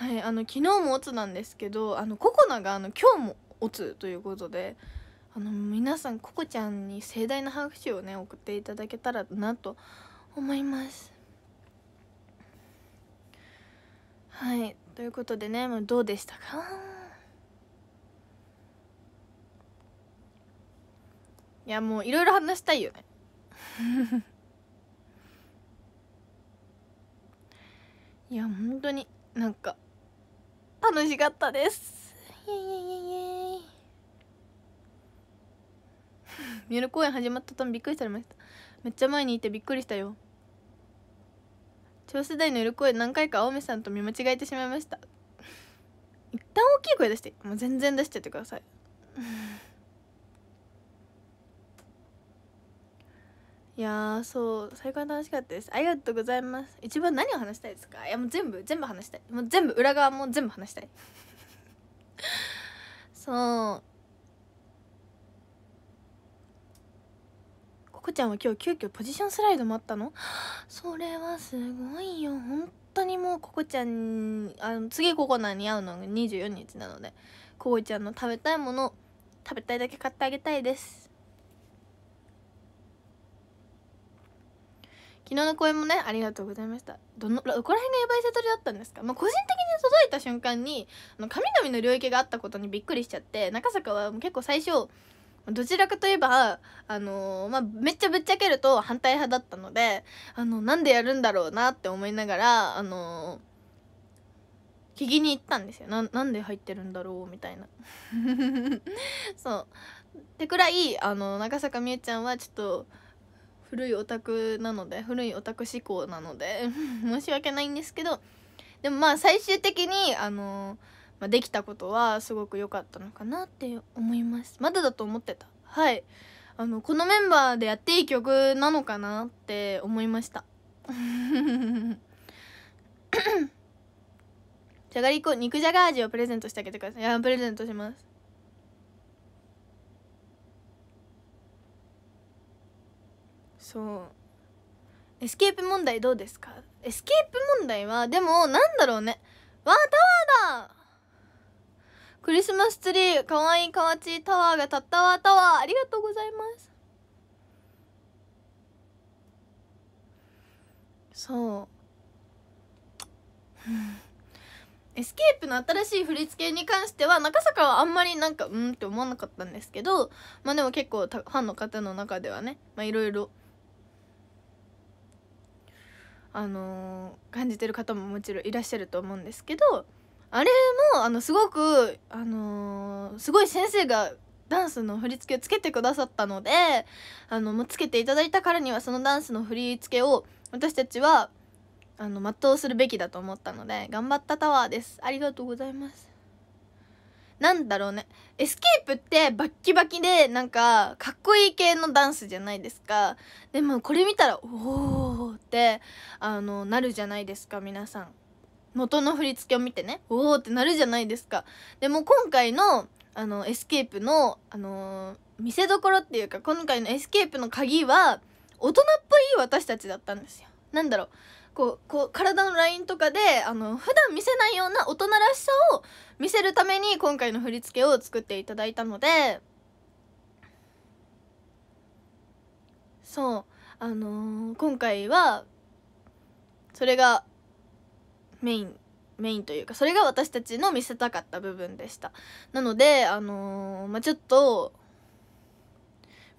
はいあの昨日もオツなんですけどあのココナがあの今日もオツということであの皆さんココちゃんに盛大な拍手をね送っていただけたらなと思いますはいということでね、もうどうでしたかいやもういろいろ話したいよね いや本当になんか楽しかったですイエイエイエイ三浦公演始まった途端びっくりされましためっちゃ前にいてびっくりしたよ超世代の夜る声何回か青梅さんと見間違えてしまいました一旦大きい声出してもう全然出しちゃってくださいいやそう最高に楽しかったですありがとうございます一番何を話したいですかいやもう全部全部話したいもう全部裏側も全部話したい そうココちゃんは今日急遽ポジションスライドもあったのそれはすごいよ本当にもうココちゃんあの次ココナに会うのが24日なのでココちゃんの食べたいもの食べたいだけ買ってあげたいです昨日の公演もねありがとうございましたどのどこら辺がやばい悟りだったんですか、まあ、個人的に届いた瞬間にあの神々の領域があったことにびっくりしちゃって中坂は結構最初どちらかといえばあのー、まあ、めっちゃぶっちゃけると反対派だったのであのなんでやるんだろうなって思いながらあのー、聞きに行ったんですよなんで入ってるんだろうみたいな そうってくらいあの中坂美ゆちゃんはちょっと古いオタクなので古いオタク志向なので 申し訳ないんですけどでもまあ最終的にあのまあ、できたことはすごく良かったのかなって思いますまだだと思ってたはいあのこのメンバーでやっていい曲なのかなって思いました じゃがりこ肉じゃが味をプレゼントしてあげてくださいいやプレゼントしますそうエスケープ問題どうですかエスケープ問題はでもなんだろうねわあタワーだクリスマスツリーかわいいかわちいタワーがたったわタワーありがとうございますそうエスケープの新しい振り付けに関しては中坂はあんまりなんかうんって思わなかったんですけどまあでも結構ファンの方の中ではねまあいろいろあのー、感じてる方ももちろんいらっしゃると思うんですけどあれもあのすごく、あのー、すごい先生がダンスの振り付けをつけてくださったのであのもうつけていただいたからにはそのダンスの振り付けを私たちはあの全うするべきだと思ったので頑張ったタワーですありがとうございますなんだろうねエスケープってバッキバキでなんかかっこいい系のダンスじゃないですかでもこれ見たらおおってあのなるじゃないですか皆さん元の振り付けを見てねおおってなるじゃないですかでも今回のあのエスケープのあのー、見せどころっていうか今回のエスケープの鍵は大人っぽい私たちだったんですよなんだろうこうこう体のラインとかであの普段見せないような大人らしさを見せるために今回の振り付けを作っていただいたのでそうあのー、今回はそれがメインメインというかそれが私たちの見せたかった部分でしたなのであのー、まあ、ちょっと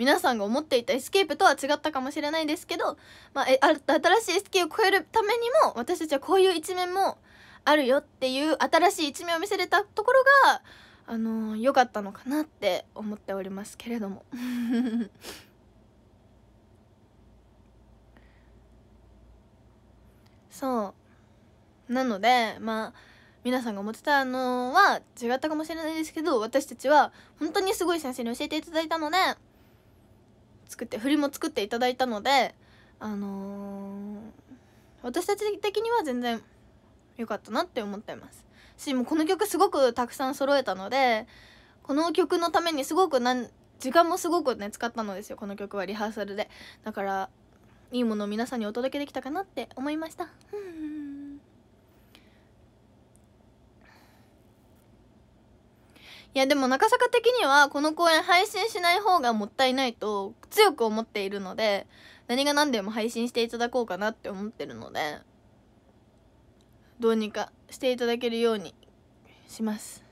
皆さんが思っていたエスケープとは違ったかもしれないですけど、まあ、え新しいエスケープを超えるためにも私たちはこういう一面もあるよっていう新しい一面を見せれたところがあの良、ー、かったのかなって思っておりますけれども そうなのでまあ皆さんが思ってたのは違ったかもしれないですけど私たちは本当にすごい先生に教えていただいたので作って振りも作っていただいたのであのー、私たち的には全然良かったなって思ってますしもうこの曲すごくたくさん揃えたのでこの曲のためにすごく何時間もすごくね使ったのですよこの曲はリハーサルでだからいいものを皆さんにお届けできたかなって思いました。いやでも中坂的にはこの公演配信しない方がもったいないと強く思っているので何が何でも配信していただこうかなって思ってるのでどうにかしていただけるようにします。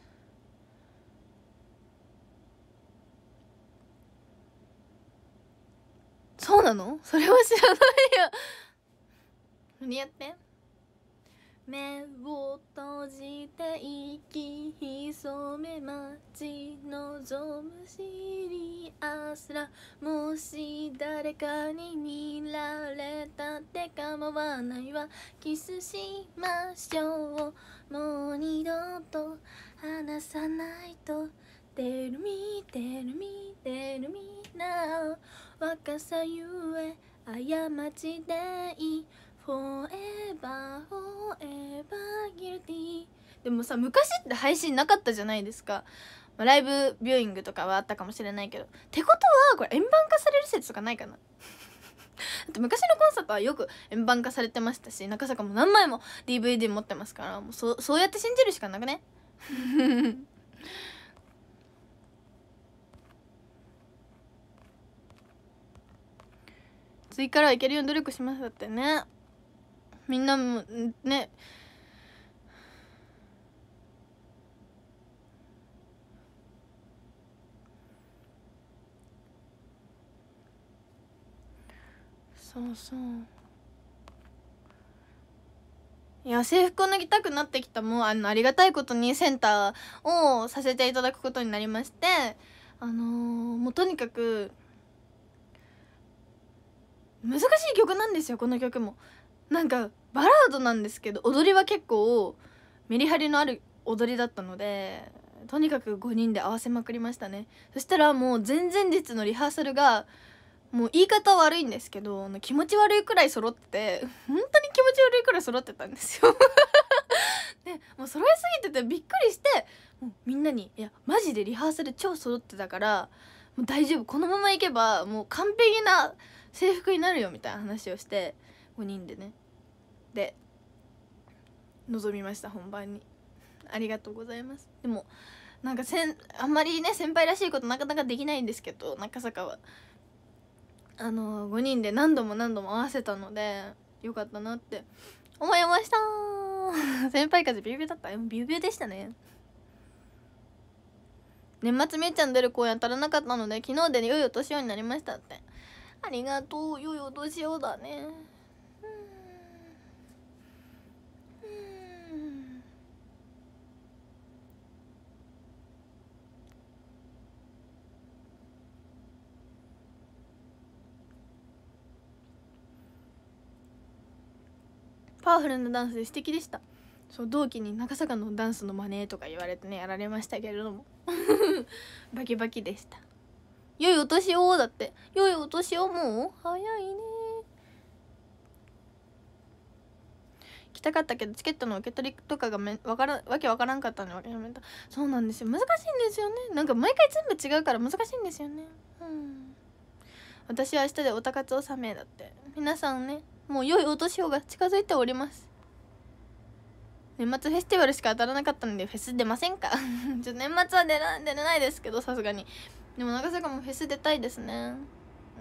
そうなのそれは知らないよ何やって目を閉じて息潜め待ち望むシリアスラもし誰かに見られたって構わないわキスしましょうもう二度と離さないと Tell me, tell me, tell me now 若さゆえ過ちでいい Forever, forever guilty でもさ昔って配信なかったじゃないですかライブビューイングとかはあったかもしれないけどってことはこれ円盤化される説とかないかな 昔のコンサートはよく円盤化されてましたし中坂も何枚も DVD 持ってますからもうそそうやって信じるしかなくね次からいけるように努力しますだってねみんなもねそうそういや制服を脱ぎたくなってきたもうあのありがたいことにセンターをさせていただくことになりましてあのー、もうとにかく難しい曲なんですよこの曲もなんかバラードなんですけど踊りは結構メリハリのある踊りだったのでとにかく5人で合わせまくりましたねそしたらもう前々日のリハーサルがもう言い方悪いんですけど気持ち悪いくらい揃ってて本当に気持ち悪いくらい揃ってたんですよ でもう揃いすぎててびっくりしてもうみんなに「いやマジでリハーサル超揃ってたからもう大丈夫このままいけばもう完璧な制服になるよ」みたいな話をして5人でねで臨みました本番にありがとうございますでもなんかせんあんまりね先輩らしいことなかなかできないんですけど中坂はあのー、5人で何度も何度も合わせたのでよかったなって思いました 先輩風ビュービューだったビュービューでしたね年末みゆちゃん出る公演当たらなかったので昨日で良いお年をになりましたってありがとう良いお年をだねパワフルなダンスで素敵でしたそう同期に長坂のダンスの真似とか言われてねやられましたけれども バキバキでした良いお年をだって良いお年をもう早いね来たかったけどチケットの受け取りとかがめわからわけわからんかったんでやめたそうなんですよ難しいんですよねなんか毎回全部違うから難しいんですよねうん私は明日でおたかつ納めだって皆さんねもう良いお年をが近づいております年末フェスティバルしか当たらなかったんでフェス出ませんか ちょ年末は出な出れないですけどさすがにでも長坂もフェス出たいですね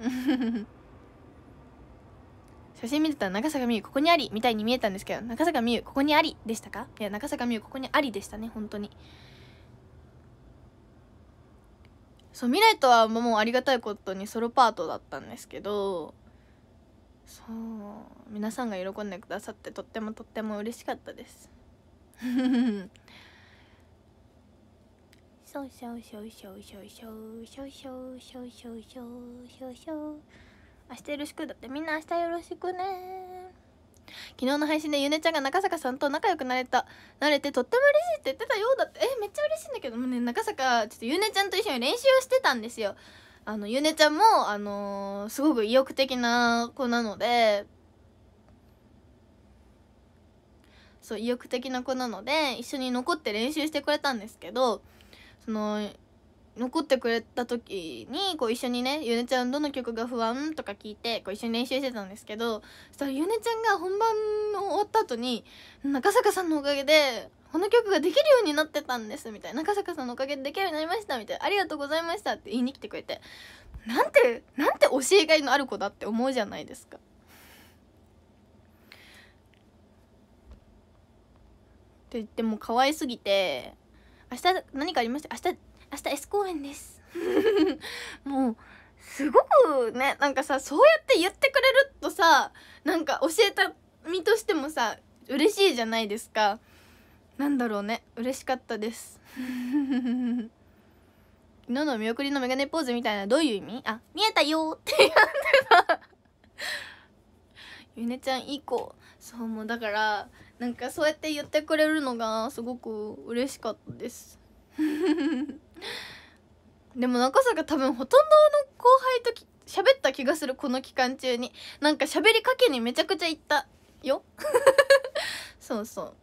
写真見てたら長坂美優ここにありみたいに見えたんですけど長坂美優ここにありでしたかいや長坂美優ここにありでしたね本当にそう未来とはもうありがたいことにソロパートだったんですけどそう皆さんが喜んでくださってとってもとっても嬉しかったですそうそうそうそうそうそうそうそうそうそうそうそう明日よろしくだってみんな明日よろしくね昨日の配信でゆねちゃんが中坂さんと仲良くなれたなれてとっても嬉しいって言ってたようだってえめっちゃ嬉しいんだけどもね中坂ちょっとゆねちゃんと一緒に練習をしてたんですよあのゆねちゃんもあのー、すごく意欲的な子なのでそう意欲的な子なので一緒に残って練習してくれたんですけどその残ってくれた時にこう一緒にねゆねちゃんどの曲が不安とか聞いてこう一緒に練習してたんですけどそしたらゆねちゃんが本番の終わった後に中坂さんのおかげでこの曲ができるようになってたんですみたいな中坂さんのおかげでできるようになりましたみたいなありがとうございましたって言いに来てくれてなんてなんて教えがいのある子だって思うじゃないですかって言っても可愛すぎて明日何かありました明日明日 S 公演です もうすごくねなんかさそうやって言ってくれるとさなんか教えた身としてもさ嬉しいじゃないですかなんだろうね嬉しかったです昨日 の見送りのメガネポーズみたいなどういう意味あ見えたよって言だてたゆねちゃんいい子そうもうだからなんかそうやって言ってくれるのがすごく嬉しかったです でも中坂多分ほとんどの後輩と喋った気がするこの期間中になんか喋りかけにめちゃくちゃ行ったよ そうそう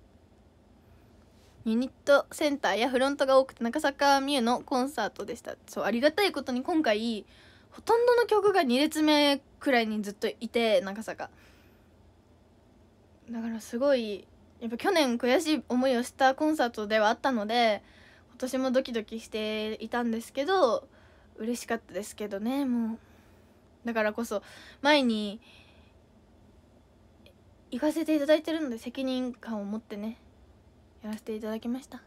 ユニットセンターやフロントが多くて中坂美優のコンサートでしたそうありがたいことに今回ほとんどの曲が2列目くらいにずっといて中坂だからすごいやっぱ去年悔しい思いをしたコンサートではあったので今年もドキドキしていたんですけど嬉しかったですけどねもうだからこそ前に行かせていただいてるので責任感を持ってねやらせていただきました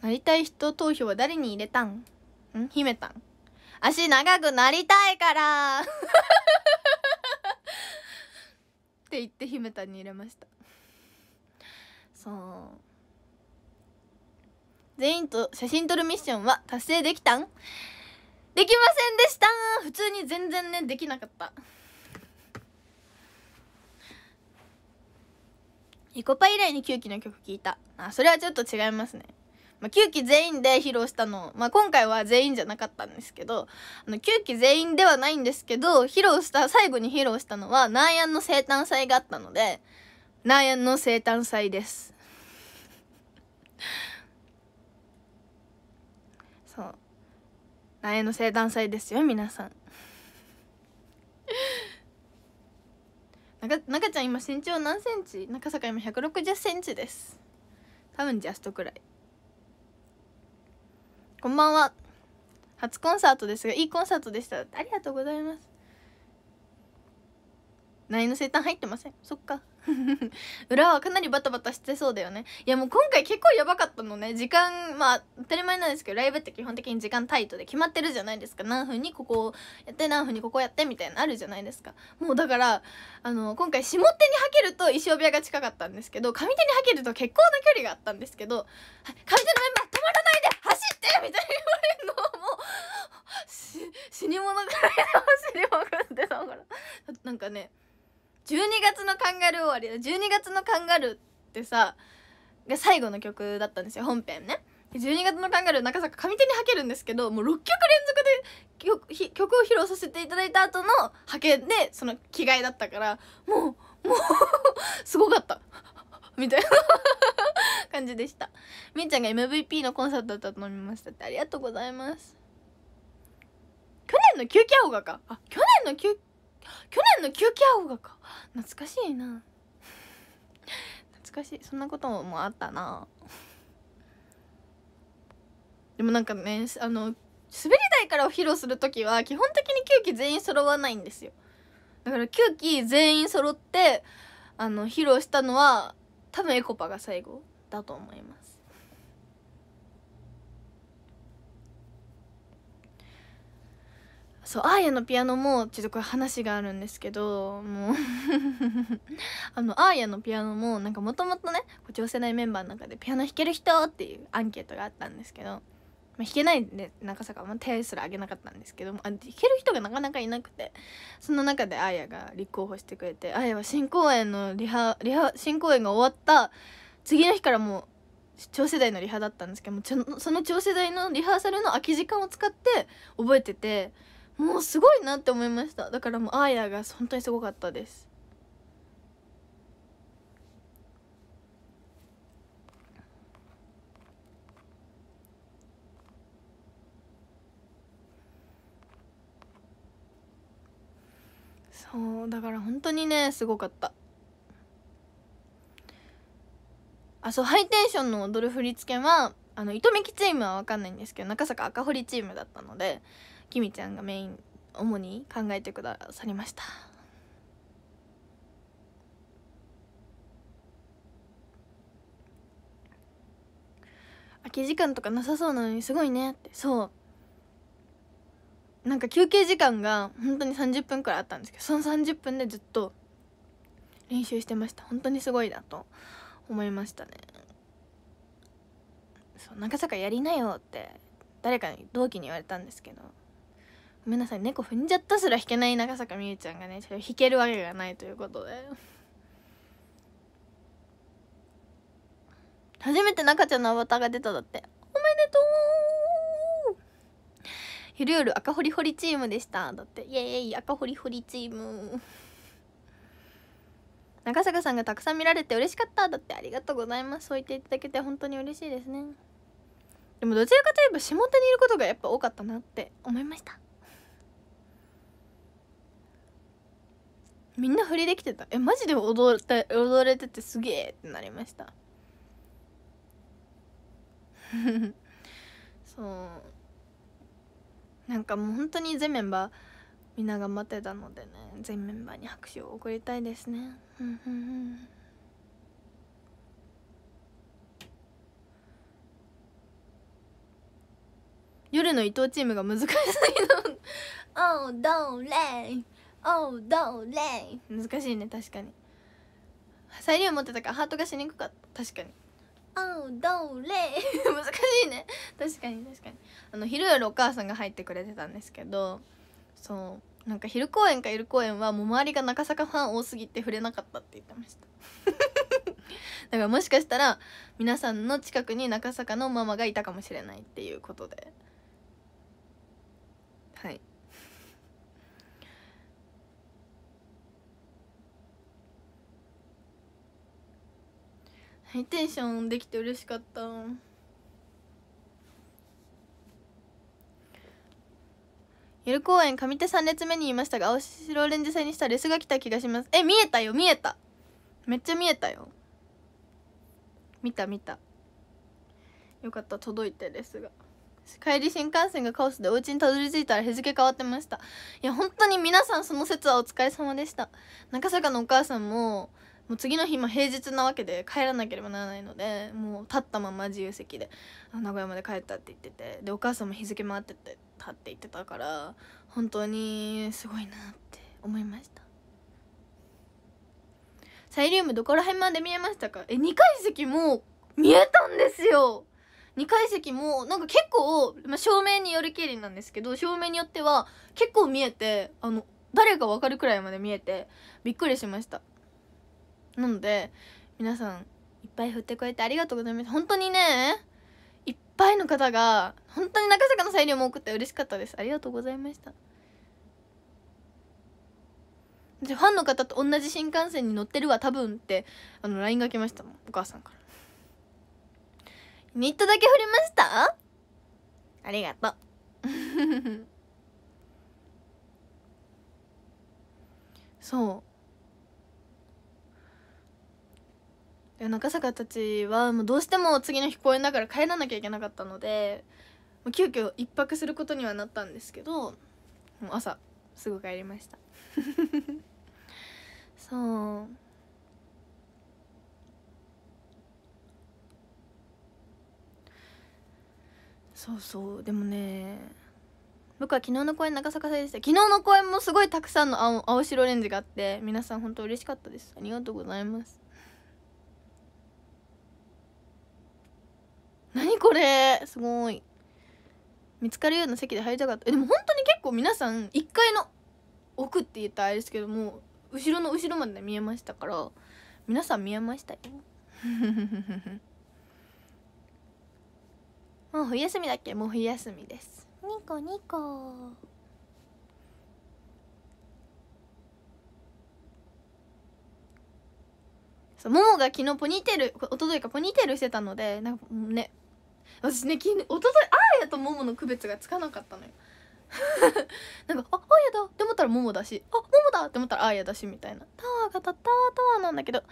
なりたい人投票は誰に入れたんん秘めたん足長くなりたいからって言って秘めたんに入れましたそう全員と写真撮るミッションは達成できたんできませんでした普通に全然ねできなかったイコパ以来に9期の曲聞いた。あ、それはちょっと違いますね。まあ、9期全員で披露したの、まあ、今回は全員じゃなかったんですけど、あの、9期全員ではないんですけど、披露した、最後に披露したのは、ナーヤンの生誕祭があったので、ナーヤンの生誕祭です。そう。ナーヤンの生誕祭ですよ、皆さん。中ちゃん今身長何センチ中坂今160センチです多分ジャストくらいこんばんは初コンサートですがいいコンサートでしたありがとうございます何の生誕入ってませんそっか 裏はかなりバタバタしてそうだよねいやもう今回結構やばかったのね時間まあ当たり前なんですけどライブって基本的に時間タイトで決まってるじゃないですか何分にここをやって何分にここやってみたいなあるじゃないですかもうだからあの今回下手に履けると衣装部屋が近かったんですけど上手に履けると結構な距離があったんですけど上手のメンバー止まらないで走ってみたいに言われるのもう死に物狂いの走りまくってたからなんかね12月のカンガルー終わりだ12月のカンガルーってさが最後の曲だったんですよ本編ね12月のカンガルー中坂上手にはけるんですけどもう6曲連続で曲を披露させていただいた後のはけでその着替えだったからもうもう すごかった みたいな 感じでしたみーちゃんが MVP のコンサートだと飲みましたってありがとうございます去年の休憩青がかあ去年の休去年の休憩青がか懐かしいな懐かしいそんなこともあったなでもなんかねあの滑り台からを披露する時は基本的に9期全員揃わないんですよだから9期全員揃ってあの披露したのは多分エコパが最後だと思いますそうアーヤのピアノもちょっとこれ話があるんですけどもう あのアーヤのピアノもなんかもともとね女世代メンバーの中でピアノ弾ける人っていうアンケートがあったんですけど、まあ、弾けないんで中坂も手すら上げなかったんですけどあ弾ける人がなかなかいなくてその中でアーヤが立候補してくれてアーヤは新公演のリハリハ新公演が終わった次の日からもう超世代のリハだったんですけどもその超世代のリハーサルの空き時間を使って覚えてて。もうすごいなって思いましただからもうアーヤが本当にすごかったですそうだから本当にねすごかったあそうハイテンションの踊る振り付けはあの糸目きチームは分かんないんですけど中坂赤堀チームだったのできみちゃんがメイン主に考えてくださりました空き時間とかなさそうなのにすごいねってそうなんか休憩時間が本当に30分くらいあったんですけどその30分でずっと練習してました本当にすごいなと思いましたねそう長坂やりなよって誰かに同期に言われたんですけどごめんなさい猫踏んじゃったすら弾けない長坂美羽ちゃんがね弾けるわけがないということで初めて中ちゃんのアバターが出ただっておめでとう昼夜赤ホリホリチームでしただってイエーイ赤ホリホリチーム長坂さんがたくさん見られて嬉しかっただってありがとうございますそう言っていただけて本当に嬉しいですねでもどちらかといえば下手にいることがやっぱ多かったなって思いましたみんな振りできてたえマジで踊れ踊れててすげえってなりました そうなんかもう本当に全メンバーみんな頑張ってたのでね全メンバーに拍手を送りたいですね夜の伊藤チームが難しすぎた Oh, d o n おうどうれい難しいね確かに再利持ってたからハートがしにくかった確かにおうどうれい難しいね確かに確かにあの昼夜お母さんが入ってくれてたんですけどそうなんか昼公演か夜公演はもう周りが中坂ファン多すぎて触れなかったって言ってました だからもしかしたら皆さんの近くに中坂のママがいたかもしれないっていうことでハイテンションできて嬉しかった夜公演上手3列目にいましたが青白オレンジ製にしたレスが来た気がしますえ見えたよ見えためっちゃ見えたよ見た見たよかった届いてレスが帰り新幹線がカオスでお家にたどり着いたら日付変わってましたいや本当に皆さんその説はお疲れ様でした中坂のお母さんももう次の日も平日なわけで帰らなければならないのでもう立ったまま自由席で名古屋まで帰ったって言っててでお母さんも日付回っててたって言ってたから本当にすごいなって思いましたサイリウムどこら辺まで見えましたかえ2階席も見えたんですよ2階席もなんか結構、まあ、照明によるきりなんですけど照明によっては結構見えてあの誰か分かるくらいまで見えてびっくりしましたなので皆さんいっぱい振ってくれてありがとうございます本当にねいっぱいの方が本当に中坂の裁量も送って嬉しかったですありがとうございましたでファンの方と同じ新幹線に乗ってるわ多分ってあの LINE が来ましたもんお母さんからニットだけ振りましたありがとう そう中坂たちはもうどうしても次の日公演だから帰らなきゃいけなかったので急遽一泊することにはなったんですけど朝すぐ帰りました そうそうそうでもね僕は昨日の公演長坂さんでした昨日の公演もすごいたくさんの青青白レンジがあって皆さん本当嬉しかったですありがとうございます何これすごい見つかるような席で入りたかったでも本当に結構皆さん1階の奥って言ったらあれですけども後ろの後ろまで見えましたから皆さん見えましたよ もう冬休みだっけもう冬休みですニコニコそうももが昨日ポニーテールおとといかポニーテールしてたのでなんかね私ね昨日おとといあーやとももの区別がつかなかったのよ なんか「ああやだ」って思ったらももだし「あももだ」って思ったらあやだしみたいなタワーがたったタワーなんだけど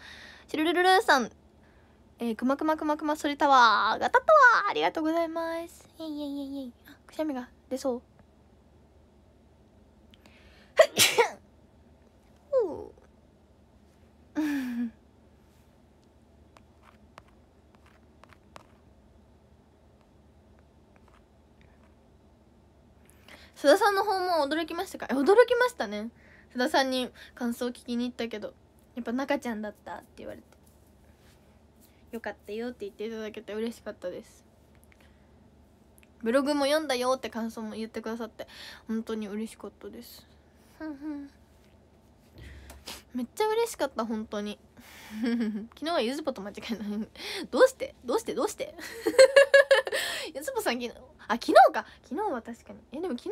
シュルルルルさんえー、くまくまくまくまそれタワーがたったーありがとうございますいえいえいえいえくしゃみが出そう 須田さんの方も驚きましたか驚きましたね須田さんに感想を聞きに行ったけどやっぱ中ちゃんだったって言われてよかったよって言っていただけて嬉しかったですブログも読んだよって感想も言ってくださって本当に嬉しかったですふんふんめっちゃ嬉しかった本当に 昨日はゆずぽと間違えないどうしてどうしてどうしてゆずぽさん昨日あ昨日か昨日は確かにえでも昨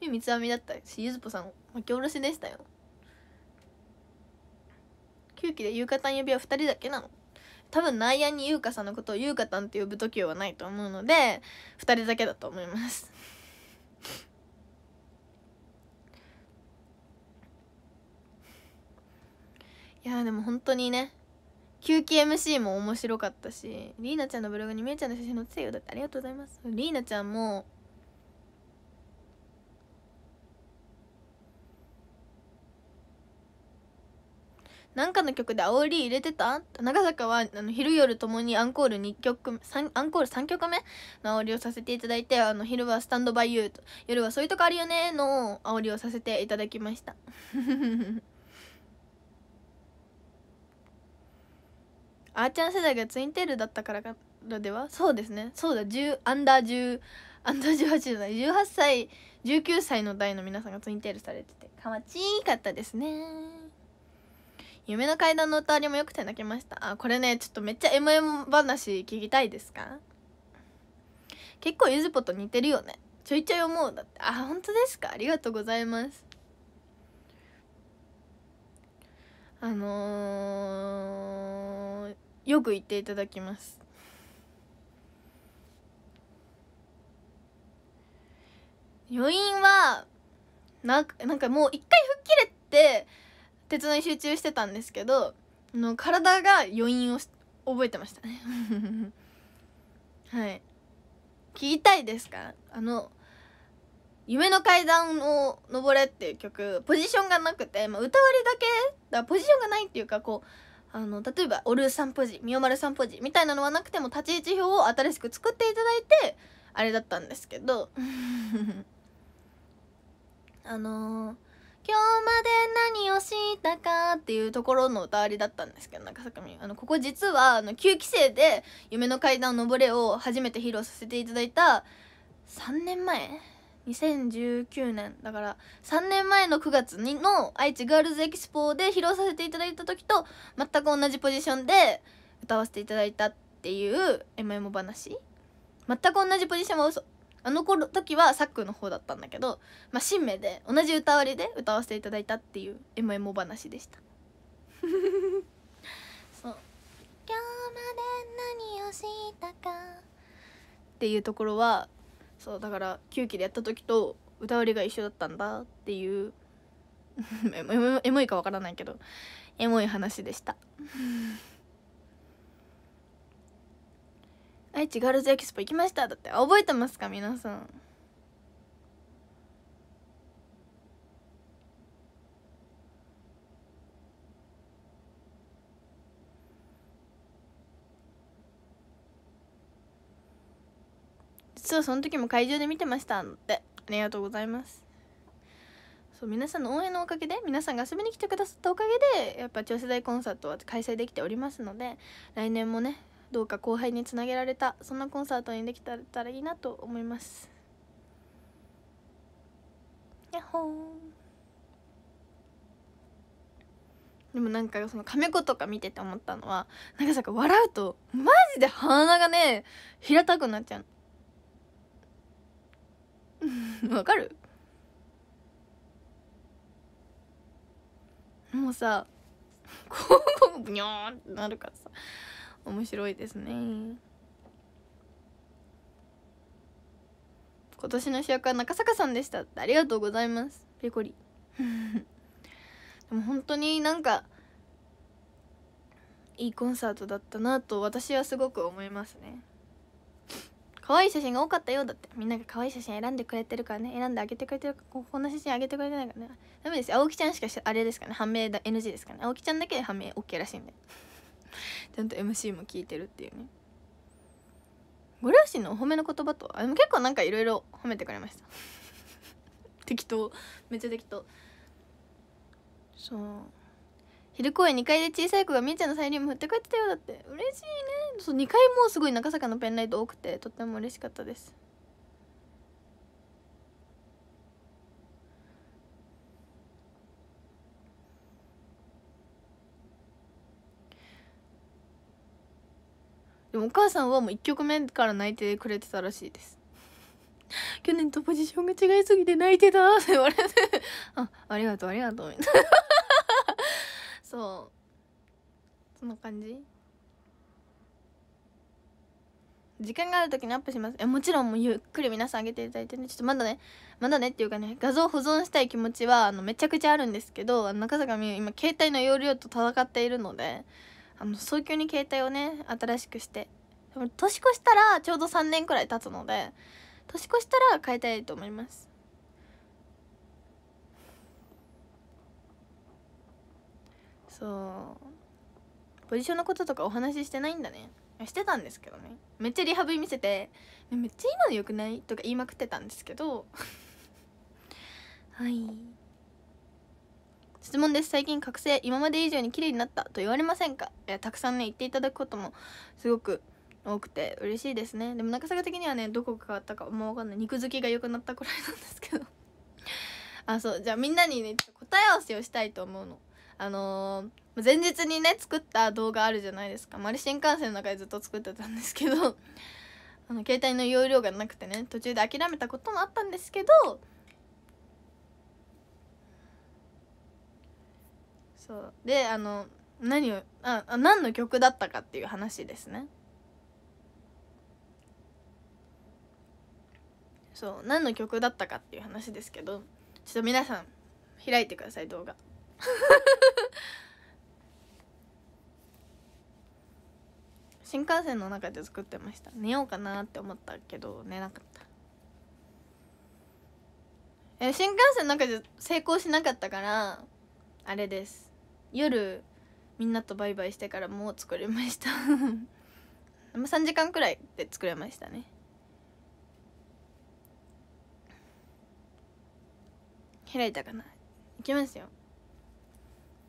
日三つ編みだったしゆずぽさん巻き下ろしでしたよ9期でゆうかたんびは2人だけなの多分内野に優香さんのことを優香たんって呼ぶ時はないと思うので2人だけだと思いますいやでも本当にね休憩 MC も面白かったしりーなちゃんのブログにめいちゃんの写真載ってたよだってありがとうございますりーなちゃんもなんかの曲で煽り入れてた長坂はあの昼夜ともにアンコール2曲アンコール3曲目の煽りをさせていただいてあの昼は「スタンドバイユー」と夜は「そういうとこあるよね」の煽りをさせていただきましたあーちゃん世代がツインテールだったからからではそうですねそうだ10アンダー10アンダー18じゃない18歳19歳の代の皆さんがツインテールされててかわちいかったですね夢の階段の歌わりもよくて泣けましたあこれねちょっとめっちゃ MM 話聞きたいですか結構ゆずぽと似てるよねちょいちょい思うだってあ本当ですかありがとうございますあのー、よく言っていただきます余韻はななんかもう一回吹っ切れて鉄のに集中してたんですけどの体が余韻を覚えてましたね はい聞きたいですかあの「夢の階段を登れ」っていう曲ポジションがなくて、まあ、歌割りだけだポジションがないっていうかこうあの例えばオルーさんポジみよまるさんポみたいなのはなくても立ち位置表を新しく作っていただいてあれだったんですけど あのー今日まで何をしたかっていうところの歌ありだったんですけど中坂みあのここ実はあの9期生で「夢の階段登れ」を初めて披露させていただいた3年前2019年だから3年前の9月にの愛知ガールズエキスポで披露させていただいた時と全く同じポジションで歌わせていただいたっていう MM 話全く同じポジションは嘘あの頃時はサックの方だったんだけど、まあ、新名で同じ歌割りで歌わせていただいたっていう MM 話でした そう「今日まで何をしたか」っていうところはそうだから9期でやった時と歌割りが一緒だったんだっていう エモいかわからないけどエモい話でした愛知ガールズエキスポ行きましただって覚えてますか皆さんそうその時も会場で見てましたってありがとうございますそう皆さんの応援のおかげで皆さんが遊びに来てくださったおかげでやっぱ超世代コンサートは開催できておりますので来年もねどうか後輩につなげられたそんなコンサートにできたらいいなと思いますやっほーでもなんかそのカメ子とか見てて思ったのはなんかさ笑うとマジで鼻がね平たくなっちゃう わかるもうさ こうブニョーンってなるからさ面白いですね今年の主役は中坂さんでしたありがとうございますペコリ でも本当になんかいいコンサートだったなと私はすごく思いますね可愛い写真が多かったよだってみんなが可愛い写真選んでくれてるからね選んであげてくれてるここんな写真あげてくれてないからねダメです青木ちゃんしかしあれですかね判明だ NG ですかね青木ちゃんだけで判明 OK らしいんで ちゃんと MC も聞いてるっていうねご両親のお褒めの言葉とあでも結構なんかいろいろ褒めてくれました 適当めっちゃ適当そう昼公演2階で小さい子がみーちゃんのサイリウム振って帰ってたようだって嬉しいねそう2階もすごい中坂のペンライト多くてとっても嬉しかったですでもお母さんはもう1曲目から泣いてくれてたらしいです 去年とポジションが違いすぎて泣いてたって言われてあありがとうありがとうみたいなそうそんな感じ時間がある時にアップしますえもちろんもうゆっくり皆さん上げていただいてねちょっとまだねまだねっていうかね画像保存したい気持ちはあのめちゃくちゃあるんですけど中坂美今携帯の容量と戦っているのであの早急に携帯をね新しくして年越したらちょうど3年くらい経つので年越したら変えたいと思いますそうポジションのこととかお話ししてないんだねしてたんですけどねめっちゃリハブリ見せて「めっちゃ今のよくない?」とか言いまくってたんですけど はい質問です最近覚醒今まで以上に綺麗になったと言われませんかいやたくさんね言っていただくこともすごく多くて嬉しいですねでも中坂的にはねどこが変わったかもう分かんない肉付きが良くなったくらいなんですけどあそうじゃあみんなにね答え合わせをしたいと思うのあのー、前日にね作った動画あるじゃないですか丸新幹線の中でずっと作ってたんですけど あの携帯の容量がなくてね途中で諦めたこともあったんですけどそうであの何をあ何の曲だったかっていう話ですねそう何の曲だったかっていう話ですけどちょっと皆さん開いてください動画 新幹線の中で作ってました寝ようかなって思ったけど寝なかったえ新幹線の中で成功しなかったからあれです夜みんなとバイバイしてからもう作れました3 時間くらいで作れましたね開いたかな行きますよ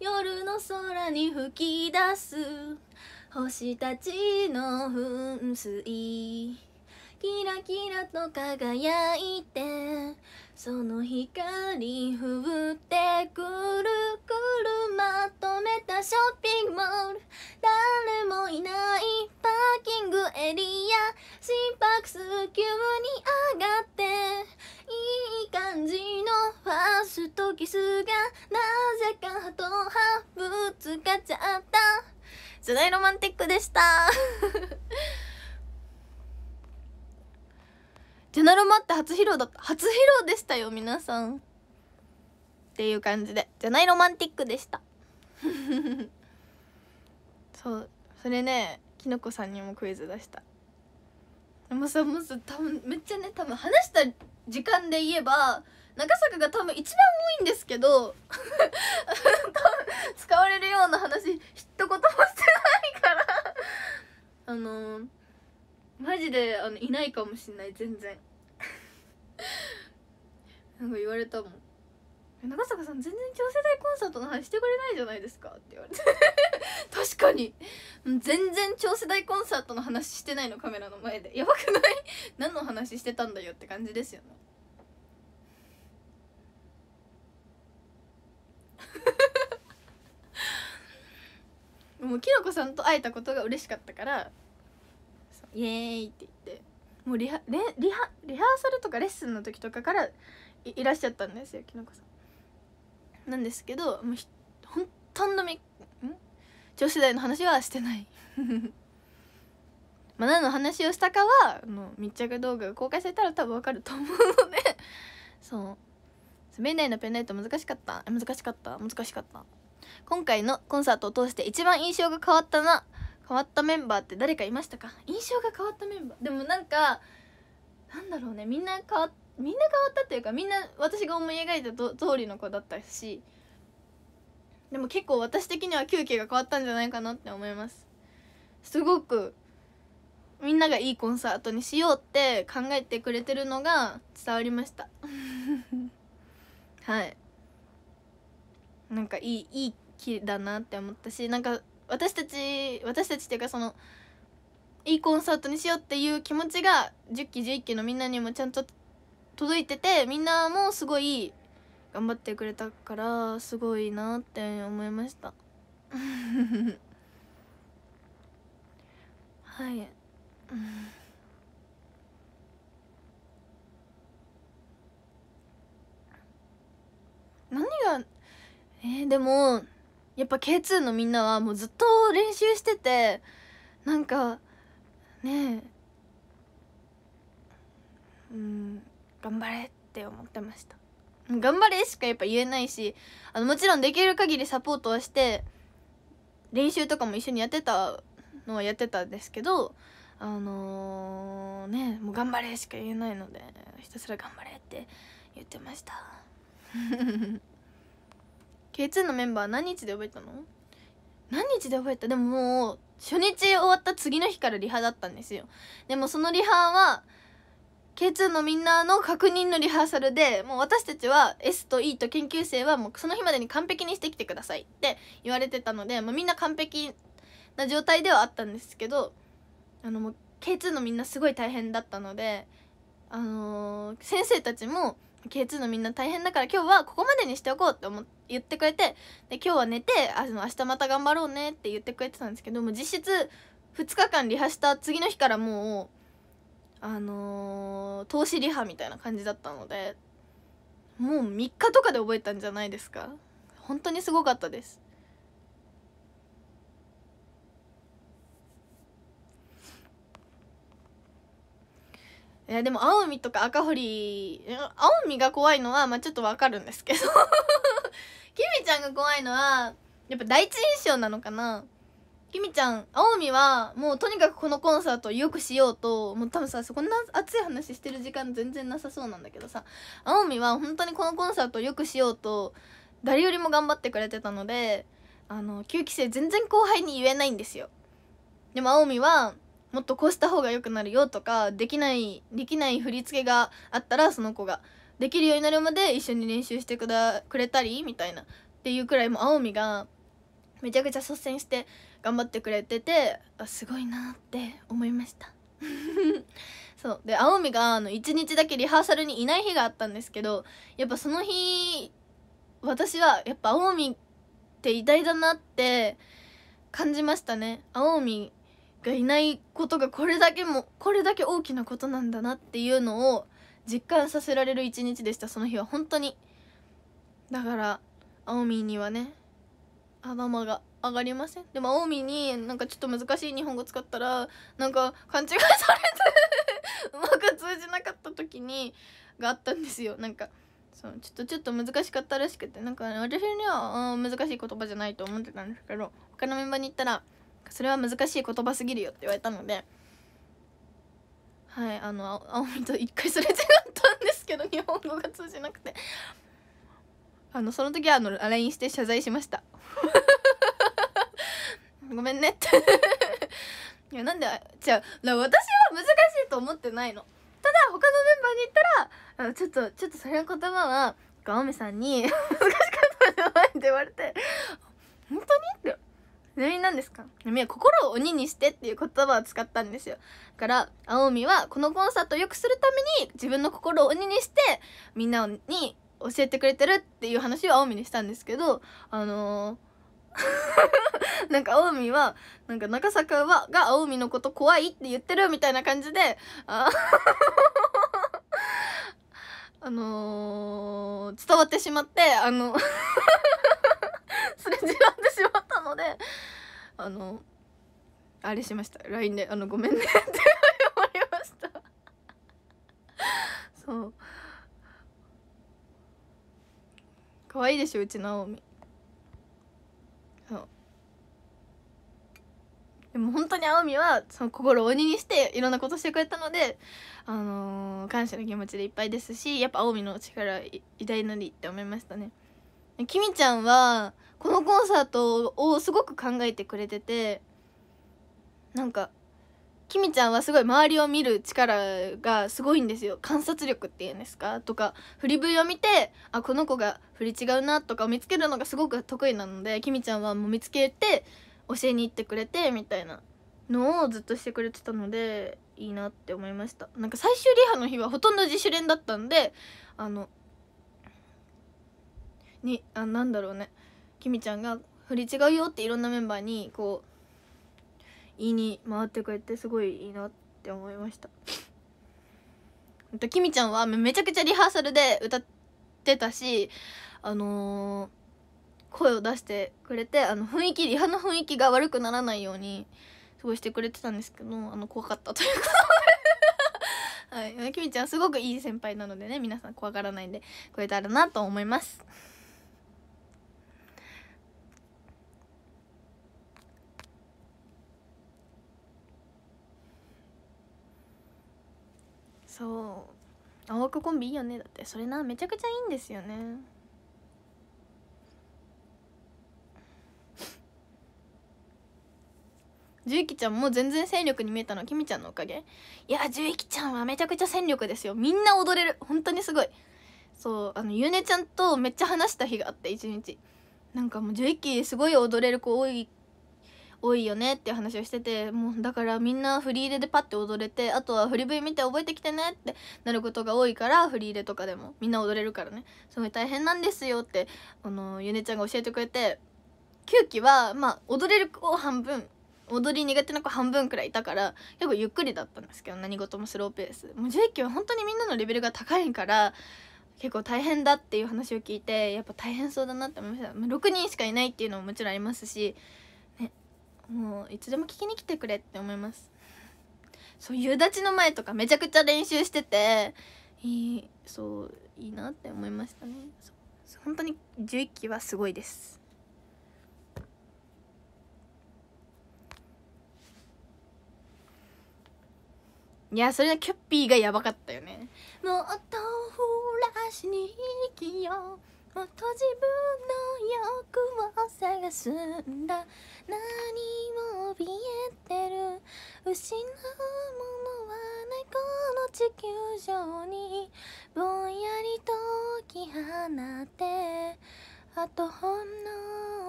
夜の空に吹き出す星たちの噴水キラキラと輝いてその光降ってくるくるまとめたショッピングモール誰もいないパーキングエリア心拍数急に上とキスがなぜか歯とはぶつかっちゃった世代ロマンティックでした ジェナロマって初披露だった初披露でしたよ皆さんっていう感じでジェナイロマンティックでした そうそれねきのこさんにもクイズ出したもうさもうさ多分めっちゃね多分話した時間で言えば長坂が多分一番多いんですけど 使われるような話一言もしてないからあのー、マジであのいないかもしんない全然 なんか言われたもん長坂さん全然超世代コンサートの話してくれないじゃないですかって言われて 確かに全然超世代コンサートの話してないのカメラの前でやばくない何の話してたんだよって感じですよねもうきのこさんと会えたことが嬉しかったから「イエーイ!」って言ってもうリハレリハリハーサルとかレッスンの時とかからいらっしゃったんですよきのこさん。なんですけどもうほんとんどみん女子大の話はしてない まあ何の話をしたかはあの密着動画が公開されたら多分わかると思うのでそう。滑り台のペンライト難しかった難しかった難しかった今回のコンサートを通して一番印象が変わったな変わったメンバーって誰かいましたか印象が変わったメンバーでもなんかなんだろうねみんな変わみんな変わったっていうかみんな私が思い描いた通りの子だったしでも結構私的には休憩が変わったんじゃないかなって思いますすごくみんながいいコンサートにしようって考えてくれてるのが伝わりました はいなんかいいいいきだなって思ったしなんか私たち私たちっていうかそのいいコンサートにしようっていう気持ちが10期11期のみんなにもちゃんと届いててみんなもすごい頑張ってくれたからすごいなって思いました はい 何がえー、でもやっぱ K2 のみんなはもうずっと練習しててなんかねえうん頑張れって思ってました頑張れしかやっぱ言えないしあのもちろんできる限りサポートはして練習とかも一緒にやってたのはやってたんですけどあのー、ねもう頑張れしか言えないのでひたすら頑張れって言ってました K2 のメンバー何日で覚えたの何日で覚えたでももう初日終わった次の日からリハだったんですよでもそのリハは K2 のみんなの確認のリハーサルでもう私たちは S と E と研究生はもうその日までに完璧にしてきてくださいって言われてたので、もうみんな完璧な状態ではあったんですけどあのもう K2 のみんなすごい大変だったので、あのー、先生たちも K2 のみんな大変だから今日はここまでにしておこうって思言ってくれてで今日は寝てあの明日また頑張ろうねって言ってくれてたんですけども実質2日間リハした次の日からもうあのー、投資リハみたいな感じだったのでもう3日とかで覚えたんじゃないですか本当にすごかったですいやでも青海とか赤堀青海が怖いのはまあちょっとわかるんですけどきみ ちゃんが怖いのはやっぱ第一印象なのかなきみちゃん青海はもうとにかくこのコンサートをよくしようともう多分さこんな熱い話してる時間全然なさそうなんだけどさ青海は本当にこのコンサートをよくしようと誰よりも頑張ってくれてたのであの9期生全然後輩に言えないんですよでも青海はもっとこうした方が良くなるよとかできないできない振り付けがあったらその子ができるようになるまで一緒に練習してくだくれたりみたいなっていうくらいもう青海がめちゃくちゃ率先して頑張ってくれててあすごいなって思いました そうで青海があの1日だけリハーサルにいない日があったんですけどやっぱその日私はやっぱ青海って偉大だなって感じましたね青海がいないことがこれだけもこれだけ大きなことなんだなっていうのを実感させられる一日でしたその日は本当にだからあおみにはね頭が上がりませんでもあおみになんかちょっと難しい日本語使ったらなんか勘違いされて うまく通じなかった時にがあったんですよなんかそうちょっとちょっと難しかったらしくてなんか、ね、私には難しい言葉じゃないと思ってたんですけど他のメンバーに行ったら「それは難しい言葉すぎるよって言われたのではいあの青森と一回それ違ったんですけど日本語が通じなくてあのその時はあの LINE して謝罪しました ごめんねっていやなんで違う私は難しいと思ってないのただ他のメンバーに言ったらあのちょっとちょっとそれの言葉は青海さんに 難しかったんじゃないって言われて本当にってネミ何ですかネは心を鬼にしてっていう言葉を使ったんですよだから青海はこのコンサートを良くするために自分の心を鬼にしてみんなに教えてくれてるっていう話を青海にしたんですけどあのー なんか青海はなんか中坂はが青海のこと怖いって言ってるみたいな感じでああのー、伝わってしまってあのすれ違ってしまったのであのあれしました LINE で「あのごめんね」って言われましたそう可愛いでしょうち直美そうでも本当に青海はその心を鬼にしていろんなことしてくれたので、あのー、感謝の気持ちでいっぱいですしやっぱ青海の力偉大なりって思いましたね。きみちゃんはこのコンサートをすごく考えてくれててなんかきみちゃんはすごい周りを見る力がすごいんですよ観察力っていうんですかとか振りりを見てあこの子が振り違うなとかを見つけるのがすごく得意なのできみちゃんはもう見つけて教えに行ってくれてみたいなのをずっとしてくれてたのでいいなって思いましたなんか最終リハの日はほとんど自主練だったんであのにあなんだろうねきみちゃんが「振り違うよ」っていろんなメンバーにこう言いに回ってくれてすごいいいなって思いました。ときみちゃんはめちゃくちゃリハーサルで歌ってたしあのー、声を出してくれてあの雰囲気リハの雰囲気が悪くならないようにすごいしてくれてたんですけどあの怖かったというかはい、きみちゃんすごくいい先輩なのでね皆さん怖がらないでくれたらなと思います。そう青学コンビいいよねだってそれなめちゃくちゃいいんですよねじゅうきちゃんも全然戦力に見えたのきみちゃんのおかげいやじゅうきちゃんはめちゃくちゃ戦力ですよみんな踊れる本当にすごいそうあのゆうねちゃんとめっちゃ話した日があって一日なんかもうじゅうきすごい踊れる子多い多いよねっていう話をしててもうだからみんな振り入れでパッて踊れてあとは振り V 見て覚えてきてねってなることが多いから振り入れとかでもみんな踊れるからねすごい大変なんですよってあのゆねちゃんが教えてくれて9期はまあ踊れる子半分踊り苦手な子半分くらいいたから結構ゆっくりだったんですけど何事もスローペースもう11期は本当にみんなのレベルが高いから結構大変だっていう話を聞いてやっぱ大変そうだなって思いました6人しかいないっていうのももちろんありますしもういつでも聞きに来てくれって思いますそう夕立の前とかめちゃくちゃ練習してていいそういいなって思いましたね本当に11期はすごいですいやそれのキュッピーがやばかったよねもっとフらしに行きよもっと自分の欲を探すんだ何を怯えてる失うものはないこの地球上にぼんやりと解き放ってあと本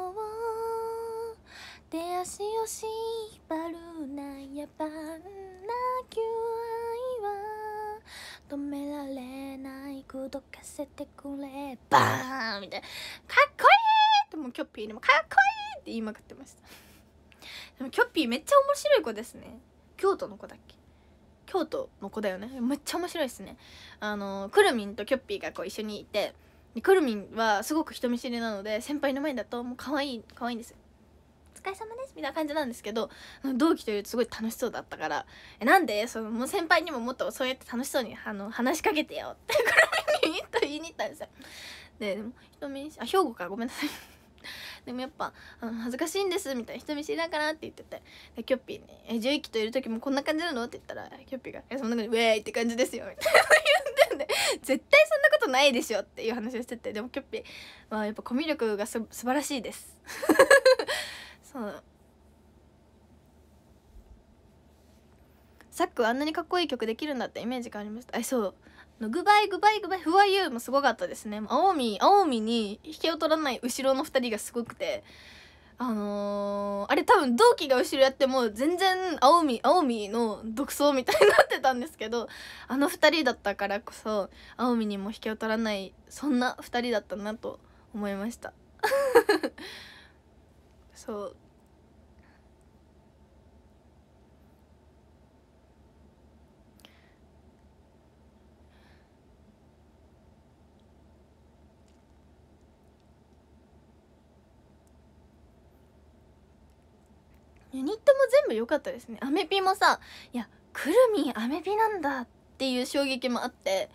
能を手足を縛るなやばな求愛は止められない口説かせてくれバーンみたいなかっこいいってもうキョッピーにもかっこいいって言いまくってましたでもキョッピーめっちゃ面白い子ですね京都の子だっけ京都の子だよねめっちゃ面白いですねあのくるみんとキョッピーがこう一緒にいてくるみんはすごく人見知りなので先輩の前だともう可愛い可愛いんですよ疲れ様です」みたいな感じなんですけど同期というとすごい楽しそうだったから「えなんでそのもう先輩にももっとそうやって楽しそうにあの話しかけてよ」ってくらいにと言いに行ったんですよ。ででも人見あ兵庫かごめんなさい。でもやっぱあの恥ずかしいんですみたいな人見知りだからって言っててでキョッピーに「え11期といる時もこんな感じなの?」って言ったらキョッピーが「えそんな感じウェーイって感じですよ」みたいな言ってんで「絶対そんなことないでしょ」っていう話をしててでもキョッピーは、まあ、やっぱコミュ力がす素晴らしいですそうックはあんなにかっこいい曲できるんだってイメージがありましたあそうのグバイグバイグバイフワユーもすごかったですね青み青みに引けを取らない後ろの2人がすごくてあのー、あれ多分同期が後ろやっても全然青み青みの独走みたいになってたんですけどあの2人だったからこそ青海にも引けを取らないそんな2人だったなと思いました そうユニットも全部良かったですねアメピもさいやくるみんアメピなんだっていう衝撃もあって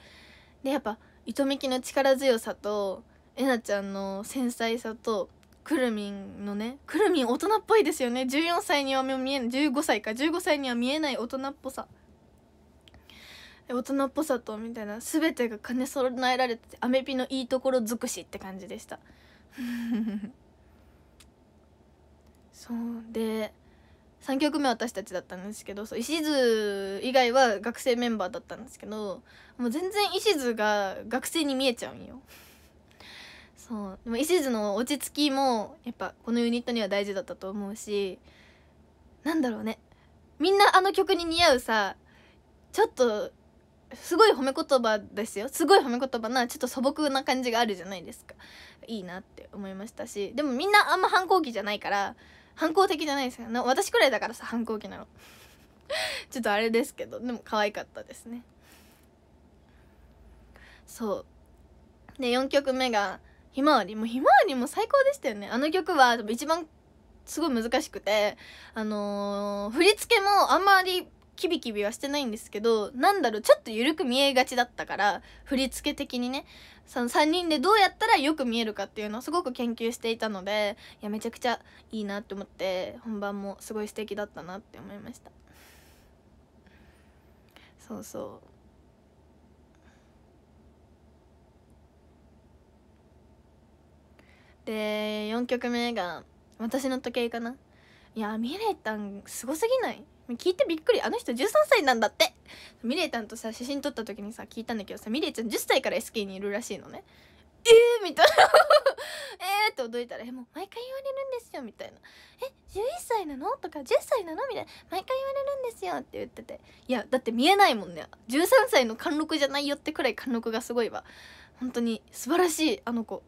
でやっぱ糸めきの力強さとえなちゃんの繊細さとくるみんのねくるみん大人っぽいですよね14歳には見えない15歳か15歳には見えない大人っぽさ大人っぽさとみたいな全てが兼ね備えられててアメピのいいところ尽くしって感じでした そうで3曲目私たちだったんですけどそう石津以外は学生メンバーだったんですけどもう全然石津が学生に見えちゃうんよ。そうでも石津の落ち着きもやっぱこのユニットには大事だったと思うしなんだろうねみんなあの曲に似合うさちょっとすごい褒め言葉ですよすごい褒め言葉なちょっと素朴な感じがあるじゃないですかいいなって思いましたしでもみんなあんま反抗期じゃないから反抗的じゃないですけね私くらいだからさ反抗期なの ちょっとあれですけどでも可愛かったですねそうで4曲目が「ひまわり」もう「ひまわり」も最高でしたよねあの曲は一番すごい難しくてあのー、振り付けもあんまりキビキビはしてないんですけどなんだろうちょっと緩く見えがちだったから振り付け的にねその3人でどうやったらよく見えるかっていうのをすごく研究していたのでいやめちゃくちゃいいなって思って本番もすごい素敵だったなって思いましたそうそうで4曲目が「私の時計」かないやミレイタンすごすぎない聞いてびっくりあの人13歳なんだってミレイちゃんとさ写真撮った時にさ聞いたんだけどさミレイちゃん10歳から SK にいるらしいのねえー、みたいな えーって驚いたら「えもう毎回言われるんですよ」みたいな「え11歳なの?」とか「10歳なの?」みたいな「毎回言われるんですよ」って言ってていやだって見えないもんね13歳の貫禄じゃないよってくらい貫禄がすごいわ本当に素晴らしいあの子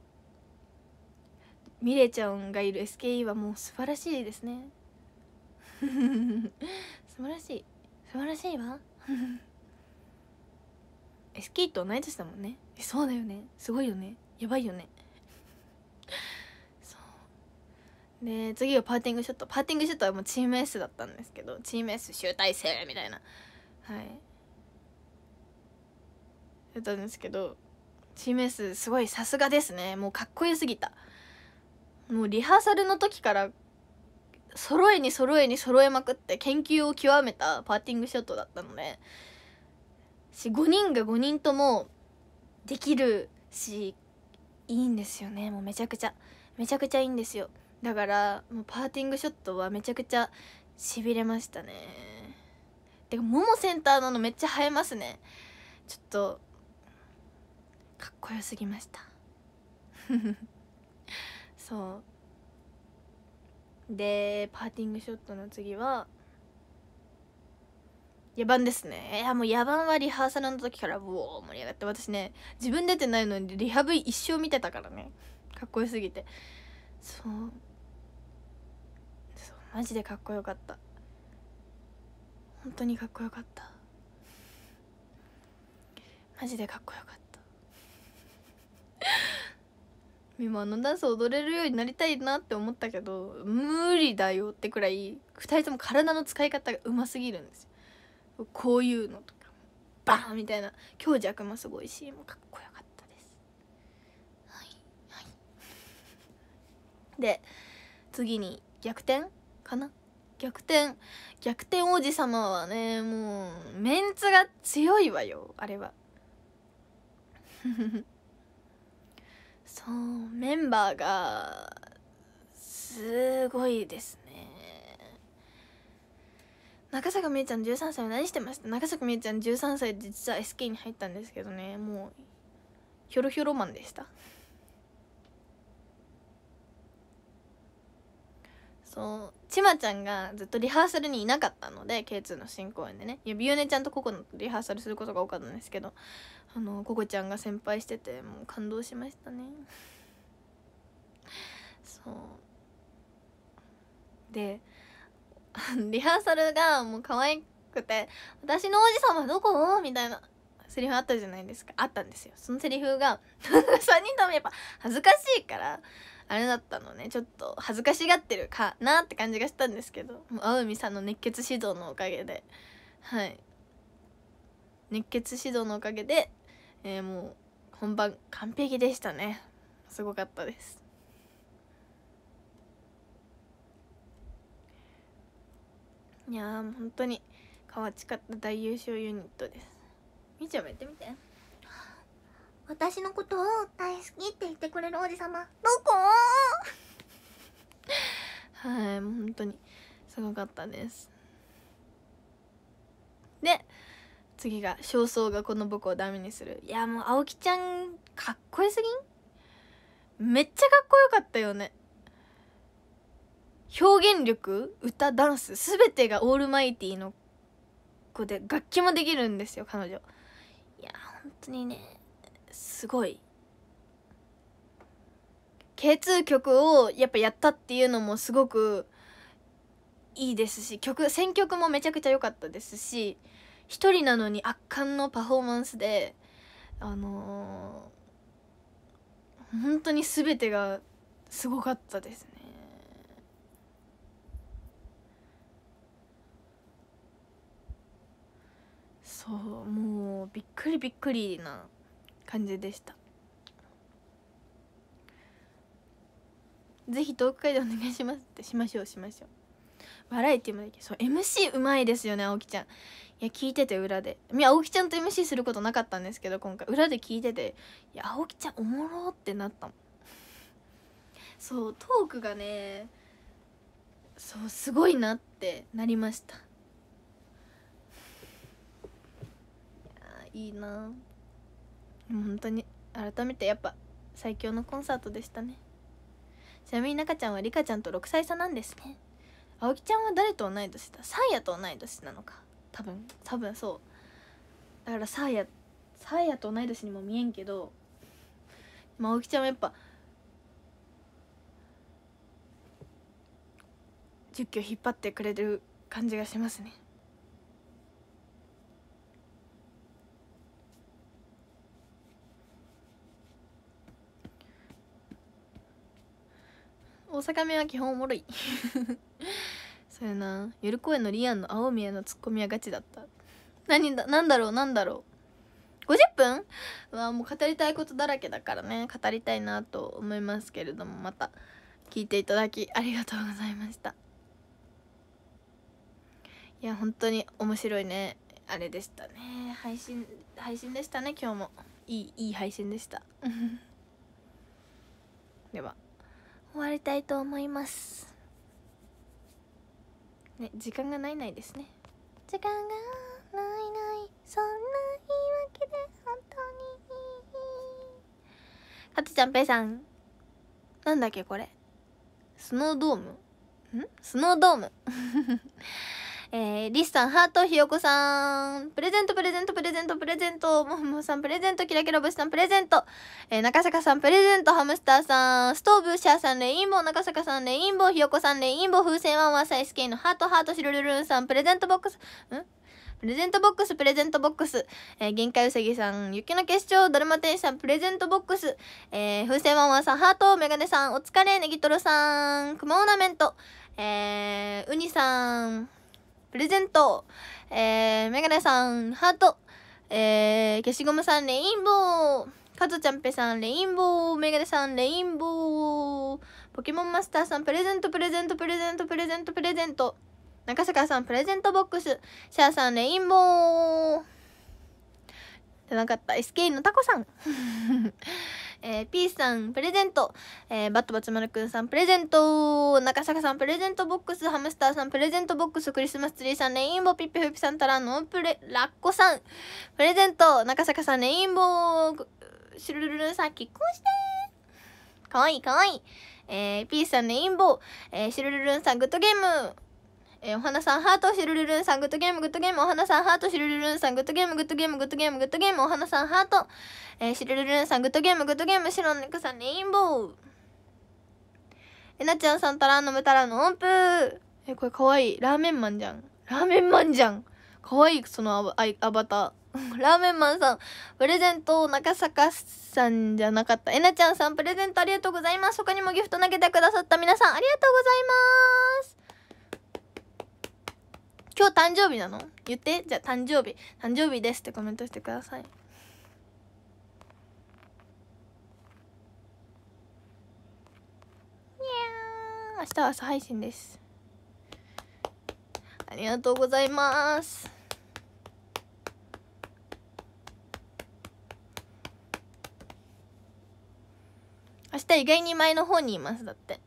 ミレイちゃんがいる SKE はもう素晴らしいですね 素晴らしい素晴らしいわ スキーと同い年だもんねそうだよねすごいよねやばいよねそうで次がパーティングショットパーティングショットはもうチーム S だったんですけどチーム S 集大成みたいなはいやったんですけどチーム S すごいさすがですねもうかっこよすぎたもうリハーサルの時から揃えに揃えに揃えまくって研究を極めたパーティングショットだったので5人が5人ともできるしいいんですよねもうめちゃくちゃめちゃくちゃいいんですよだからもうパーティングショットはめちゃくちゃしびれましたねてかももセンターなのめっちゃ映えますねちょっとかっこよすぎました そうでパーティングショットの次は野蛮ですねいやもう野蛮はリハーサルの時からうお盛り上がって私ね自分出てないのにリハブ一生見てたからねかっこよすぎてそうそうマジでかっこよかった本当にかっこよかったマジでかっこよかった今のダンス踊れるようになりたいなって思ったけど無理だよってくらい2人とも体の使い方がうますぎるんですよこういうのとかバーンみたいな強弱もすごいしもうかっこよかったですはいはいで次に逆転かな逆転逆転王子様はねもうメンツが強いわよあれはそうメンバーがすごいですね中坂みゆちゃん13歳は何してました中坂みゆちゃん13歳で実は SK に入ったんですけどねもうひょろひょろマンでしたそうちまちゃんがずっとリハーサルにいなかったので K2 の新公演でねいやビオネちゃんとココのリハーサルすることが多かったんですけどあのココちゃんが先輩しててもう感動しましたねそうで リハーサルがもう可愛くて「私の王子様どこ?」みたいなセリフあったじゃないですかあったんですよそのセリフが3 人ともやっぱ恥ずかしいからあれだったのねちょっと恥ずかしがってるかなって感じがしたんですけど青海さんの熱血指導のおかげではい熱血指導のおかげで、えー、もう本番完璧でしたねすごかったですいやー本当にかわちかった大優勝ユニットですみーちゃんもやってみて。私のことを大好きって言ってくれる王子様どこ はいもう本当にすごかったですで次が焦燥がこの僕をダメにするいやもう青木ちゃんかっこよすぎんめっちゃかっこよかったよね表現力歌ダンス全てがオールマイティの子で楽器もできるんですよ彼女いや本当にねすごい K2 曲をやっぱやったっていうのもすごくいいですし曲選曲もめちゃくちゃ良かったですし一人なのに圧巻のパフォーマンスであのー、本当に全てがすごかったですね。そうもうびっくりびっくりな感じでしたぜひトーク会でお願いしますってしましょうしましょうバラエティもできそう MC うまいですよね青木ちゃんいや聞いてて裏でいや青木ちゃんと MC することなかったんですけど今回裏で聞いてていや青木ちゃんおもろってなったもんそうトークがねそうすごいなってなりましたいいいいな本当に改めてやっぱ最強のコンサートでしたねちなみに中ちゃんはリカちゃんと6歳差なんですね青木ちゃんは誰と同い年だサーヤと同い年なのか多分多分そうだからサーヤサーヤと同い年にも見えんけど青木ちゃんはやっぱ10キロ引っ張ってくれる感じがしますね大阪弁は基本おもろい それな夜公園のリアンの青宮のツッコミはガチだった何だ何だろう何だろう50分はもう語りたいことだらけだからね語りたいなと思いますけれどもまた聞いていただきありがとうございましたいや本当に面白いねあれでしたね配信配信でしたね今日もいいいい配信でした では終わりたいと思いますね時間がないないですね時間がないないそんな言い訳で本当にかつちゃんぺいさんなんだっけこれスノードームんスノードームえー、リスさん、ハート、ひよこさん、プレゼント、プレゼント、プレゼント、プレゼント、もふもさん、プレゼント、キラキラ星さん、プレゼント、えー、中坂さん、プレゼント、ハムスターさん、ストーブ、シャーさん、レインボー、中坂さん、レインボー、ひよこさん、レインボー、風船ワンワンイスケイのハート、ハート、シルルルンさん、プレゼントボックス、んプレゼントボックス、プレゼントボックス。えー、限界うさぎさん、雪の結晶、だるま天使さん、プレゼントボックス。えー限界うさぎさん雪の結晶ドルマ天使さんプレゼントボックスえー風船ワンワンさん、ハート、メガネさん、お疲れ、ネギトロさん、クマオーナメント。えー、ウニさん、プレゼントえー、メガネさん、ハートえー、消しゴムさん、レインボーカズちゃんぺさん、レインボーメガネさん、レインボーポケモンマスターさん、プレゼント、プレゼント、プレゼント、プレゼント、プレゼント中坂さん、プレゼントボックスシャアさん、レインボーじゃなかった、SK のタコさんえー、スさんプレゼント、えー、バットバツマルくんさんプレゼント中坂さんプレゼントボックスハムスターさんプレゼントボックスクリスマスツリーさんレインボーピッピフッピさんたらノープレラッコさんプレゼント中坂さんレインボーシュルルルさん結婚してかわいいかわいいえー、スさんレインボー、えー、シュルルルンさんグッドゲームえー、お花さん、ハート、シルルルンさん、グッドゲーム、グッドゲーム、お花さん、ハート、シルルルンさん、グッドゲーム、グッドゲーム、グッドゲーム、グッドゲーム、お花さん、ハート、えー、シルルルンさん、グッドゲーム、グッドゲーム、シロンネクさん、レインボー。えなちゃんさん、たらのむたらの音符。え、これかわいい。ラーメンマンじゃん。ラーメンマンじゃん。かわいい、そのアアバター。ラーメンマンさん、プレゼント、中坂さんじゃなかった。えなちゃんさん、プレゼントありがとうございます。他にもギフト投げてくださった皆さん、ありがとうございます。今日誕生日なの言ってじゃあ誕生日誕生日ですってコメントしてください明日は朝配信ですありがとうございます明日意外に前の方にいますだって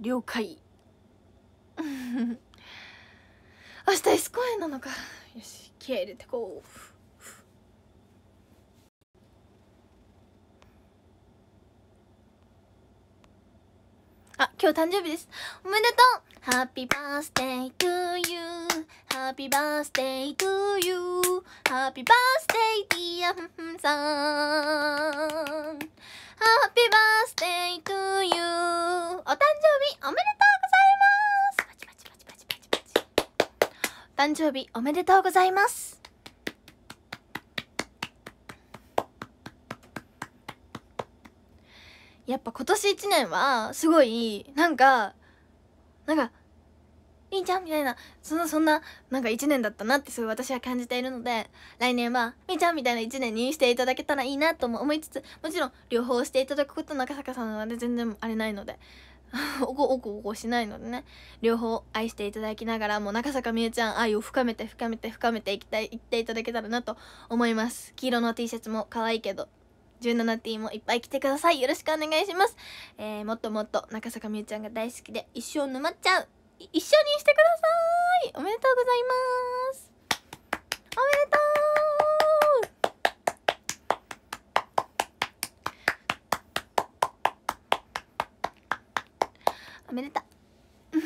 了解明日エなのかよし気合入れてこうあ今日誕生日ですおめでとうハッピーバースデートゥユーハッピーバースデートゥユーハッピーバースデーディユーお誕生日おめでとう誕生日おめでとうございますやっぱ今年1年はすごいなんかなんかりんちゃんみたいなそのそんななんか1年だったなってすごい私は感じているので来年はみーちゃんみたいな1年にしていただけたらいいなとも思いつつもちろん両方していただくことの赤坂さんは全然あれないので おこおこおこしないのでね両方愛していただきながらもう中坂みゆちゃん愛を深めて深めて深めていきたい言っていただけたらなと思います黄色の T シャツも可愛いけど 17T もいっぱい来てくださいよろしくお願いします、えー、もっともっと中坂みゆちゃんが大好きで一生沼っちゃう一緒にしてくださいおめでとうございますおめでとうおめでた消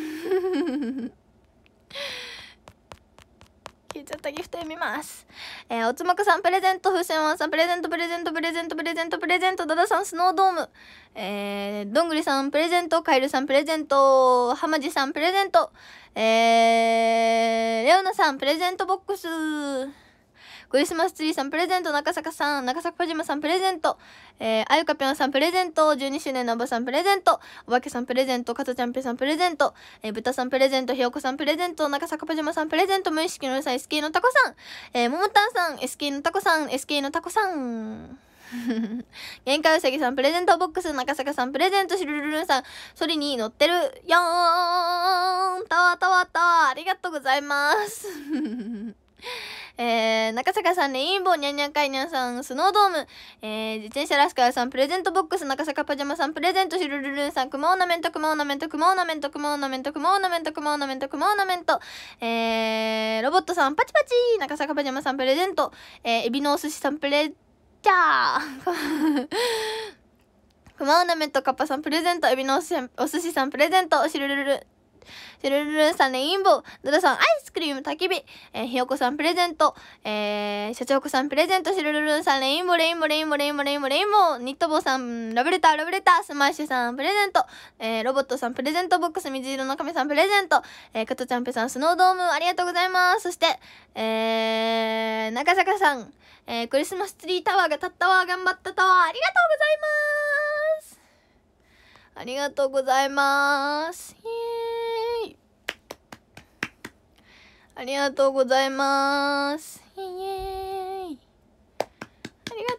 えちゃったギフト読みます。えー、おつまくさんプレゼント、風船ワンさんプレゼント、プレゼント、プレゼント、プレゼント、プレゼント、ダダさんスノードーム、えー、どんぐりさんプレゼント、カエルさんプレゼント、ハマじさんプレゼント、えー、レオナさんプレゼントボックス。クリスマスツリーさんプレゼント、中坂さん、中坂パジマさんプレゼント、えー、あゆかぴょんさんプレゼント、12周年のおばさんプレゼント、おばけさんプレゼント、かとちゃんぺさんプレゼント、えー、ぶたさんプレゼント、ひよこさんプレゼント、中坂パジマさんプレゼント、無意識のうるさい SK のたこさん、えー、ももたんさん、SK のたこさん、SK のたこさん。限 界うさぎさんプレゼントボックス中坂さんプレゼントしるるるんさんそれに乗ってるよーんたわたわたわありがとうございます えー、中坂さんね、インボーにゃんにゃんかいにゃんさん、スノードーム、えー、自転車ラスカーさん、プレゼントボックス、中坂パジャマさん、プレゼントシルルルンさん、クマオナメント、クマオナメント、クマオナメント、クマオナメント、クマオナメント、クマオナメント、クマオナメント、えー、ロボットさん、パチパチ中坂パジャマさん、プレゼント、えー、エビのお寿司さん、プレ、チャークマオナメント、カッパさん、プレゼント、エビのお寿司さん、プレゼント、シルルルルン、ゅるるるさんレインボー、ドラさんアイスクリーム焚き火、えー、ひよこさんプレゼント、えー、社長子さんプレゼント、しるるるさんレインボー、レインボー、レインボー、レインボー、レインボー、レインボー、ニット帽さん、ラブレター、ラブレター、スマッシュさんプレゼント、えー、ロボットさんプレゼント、ボックス水色の亀さんプレゼント、えー、トチャンペさん、スノードーム、ありがとうございます。そして、えー、中坂さん、えー、クリスマスツリータワーが立ったわ、頑張ったタワー、ありがとうございます。ありがとうございます。ありがとうございます。イエイありが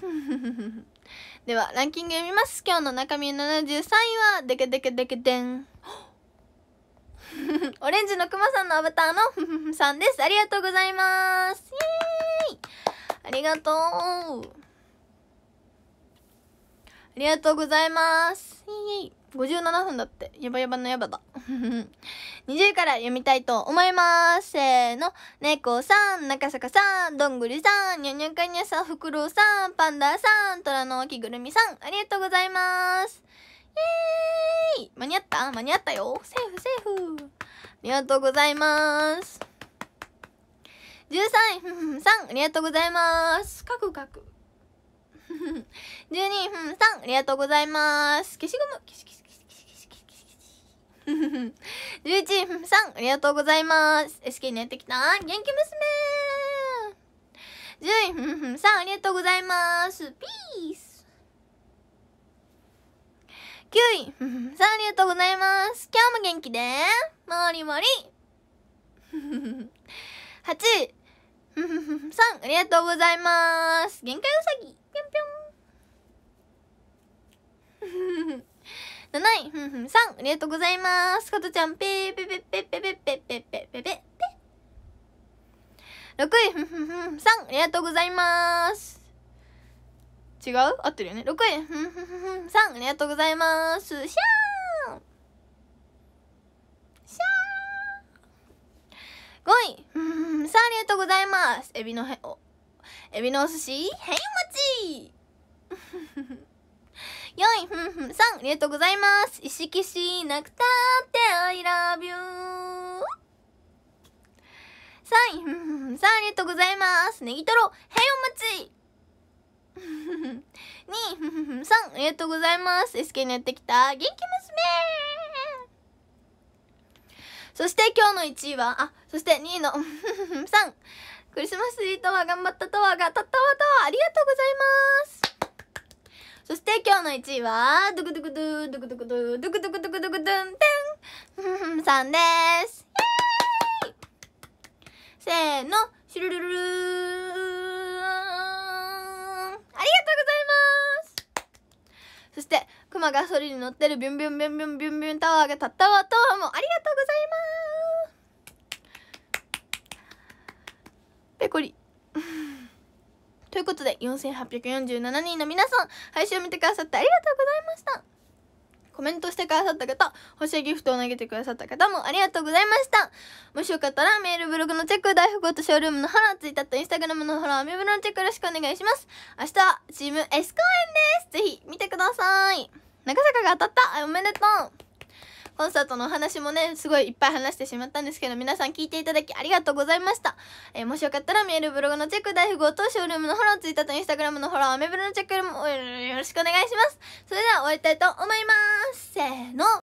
とう では、ランキング読みます。今日の中身73位は、でけでけでけでん。オレンジのくまさんのアバターの さんです。ありがとうございます。イエーイありがとう。ありがとうございます。イエイ57分だって。やばやばのやばだ。20 から読みたいと思います。せーの。猫さん、中坂さん、どんぐりさん、にゃにゃかにゃさん、ふくろうさん、パンダさん、虎の着ぐるみさん、ありがとうございます。イエーイ間に合った間に合ったよセーフセーフありがとうございます13ふんふんさんありがとうございますかくかく12ふんさんありがとうございます消しゴム消し消しりゅうちんさん、ありがとうございます。SK にやってきた元気娘十位いふんふさん、ありがとうございます。ピース !9 位、ふんふさん、ありがとうございます。今日も元気でもりもり !8 位、ふふんさん、ありがとうございます。限界うさぎぴょんぴょん7位、ふんふんさん、ありがとうございます。加とちゃん、ぺーぺぺぺぺぺぺぺぺぺぺ。6位、ふんふんふんさん、ありがとうございます。違う合ってるよね。6位、ふんふんふんさん、ありがとうございます。シャーシャー !5 位、ふんふんさん、ありがとうございます。エビのへ、お、エビのお寿司、へいもち4位、ふんふんさん、ありがとうございます。意識しなくたって I love you。3位、ふんふんさん、ありがとうございます。ネギトロ、へいお待ち。2 位、ふんふんさん、ありがとうございます。SK にやってきた、元気娘そして今日の1位は、あ、そして2位のふふんん、さん。クリスマスイートは頑張ったとわがたったわとわ、ありがとうございます。そして今日の1位は、ドクドクドゥ、ドクドクドゥ、ドクドクドクドクドゥン、テン さんです。せーの、シュルルルルありがとうございますそして、熊がソリに乗ってるビュンビュンビュンビュンビュンビュンタワーがたったわタワもありがとうございますペコリ。ということで4847人の皆さん配信を見てくださってありがとうございましたコメントしてくださった方、星ギフトを投げてくださった方もありがとうございました。もしよかったらメール、ブログのチェック、大富豪とショールームのハラ、ツイッターとインスタグラムのハー、アメブロのチェックよろしくお願いします。明日はチーム S 公演です。ぜひ見てください。長坂が当たったおめでとうコンサートのお話もねすごいいっぱい話してしまったんですけど皆さん聞いていただきありがとうございました、えー、もしよかったらメールブログのチェック大富豪とショールームのフォローツイッターとインスタグラムのフォローアメブロのチェックよろしくお願いしますそれでは終わりたいと思いますせーの